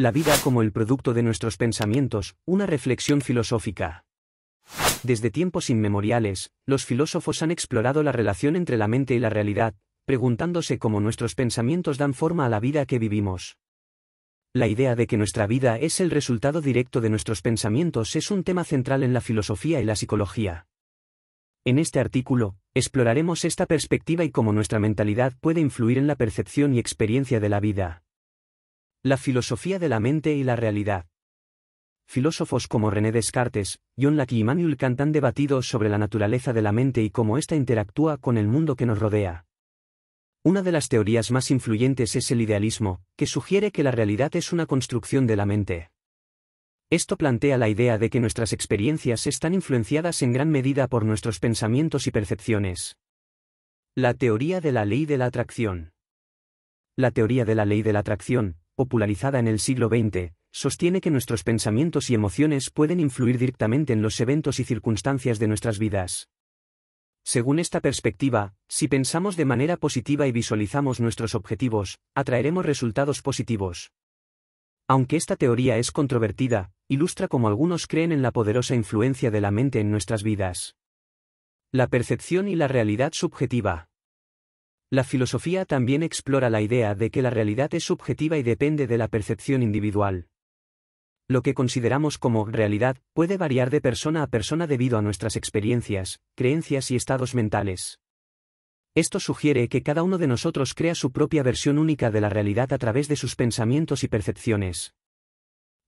La vida como el producto de nuestros pensamientos, una reflexión filosófica. Desde tiempos inmemoriales, los filósofos han explorado la relación entre la mente y la realidad, preguntándose cómo nuestros pensamientos dan forma a la vida que vivimos. La idea de que nuestra vida es el resultado directo de nuestros pensamientos es un tema central en la filosofía y la psicología. En este artículo, exploraremos esta perspectiva y cómo nuestra mentalidad puede influir en la percepción y experiencia de la vida. La filosofía de la mente y la realidad. Filósofos como René Descartes, John Locke y Immanuel Kant han debatido sobre la naturaleza de la mente y cómo ésta interactúa con el mundo que nos rodea. Una de las teorías más influyentes es el idealismo, que sugiere que la realidad es una construcción de la mente. Esto plantea la idea de que nuestras experiencias están influenciadas en gran medida por nuestros pensamientos y percepciones. La teoría de la ley de la atracción. La teoría de la ley de la atracción, popularizada en el siglo XX, sostiene que nuestros pensamientos y emociones pueden influir directamente en los eventos y circunstancias de nuestras vidas. Según esta perspectiva, si pensamos de manera positiva y visualizamos nuestros objetivos, atraeremos resultados positivos. Aunque esta teoría es controvertida, ilustra cómo algunos creen en la poderosa influencia de la mente en nuestras vidas. La percepción y la realidad subjetiva. La filosofía también explora la idea de que la realidad es subjetiva y depende de la percepción individual. Lo que consideramos como realidad puede variar de persona a persona debido a nuestras experiencias, creencias y estados mentales. Esto sugiere que cada uno de nosotros crea su propia versión única de la realidad a través de sus pensamientos y percepciones.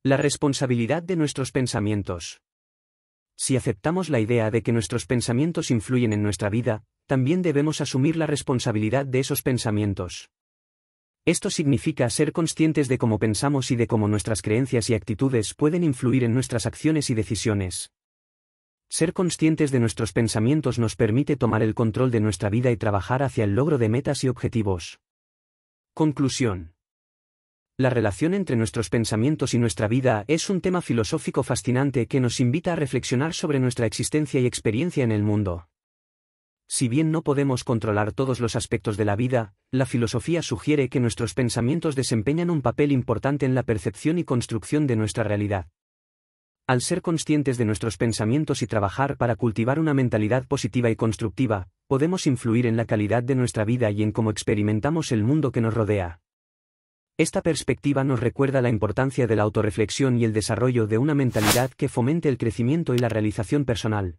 La responsabilidad de nuestros pensamientos. Si aceptamos la idea de que nuestros pensamientos influyen en nuestra vida, también debemos asumir la responsabilidad de esos pensamientos. Esto significa ser conscientes de cómo pensamos y de cómo nuestras creencias y actitudes pueden influir en nuestras acciones y decisiones. Ser conscientes de nuestros pensamientos nos permite tomar el control de nuestra vida y trabajar hacia el logro de metas y objetivos. Conclusión. La relación entre nuestros pensamientos y nuestra vida es un tema filosófico fascinante que nos invita a reflexionar sobre nuestra existencia y experiencia en el mundo. Si bien no podemos controlar todos los aspectos de la vida, la filosofía sugiere que nuestros pensamientos desempeñan un papel importante en la percepción y construcción de nuestra realidad. Al ser conscientes de nuestros pensamientos y trabajar para cultivar una mentalidad positiva y constructiva, podemos influir en la calidad de nuestra vida y en cómo experimentamos el mundo que nos rodea. Esta perspectiva nos recuerda la importancia de la autorreflexión y el desarrollo de una mentalidad que fomente el crecimiento y la realización personal.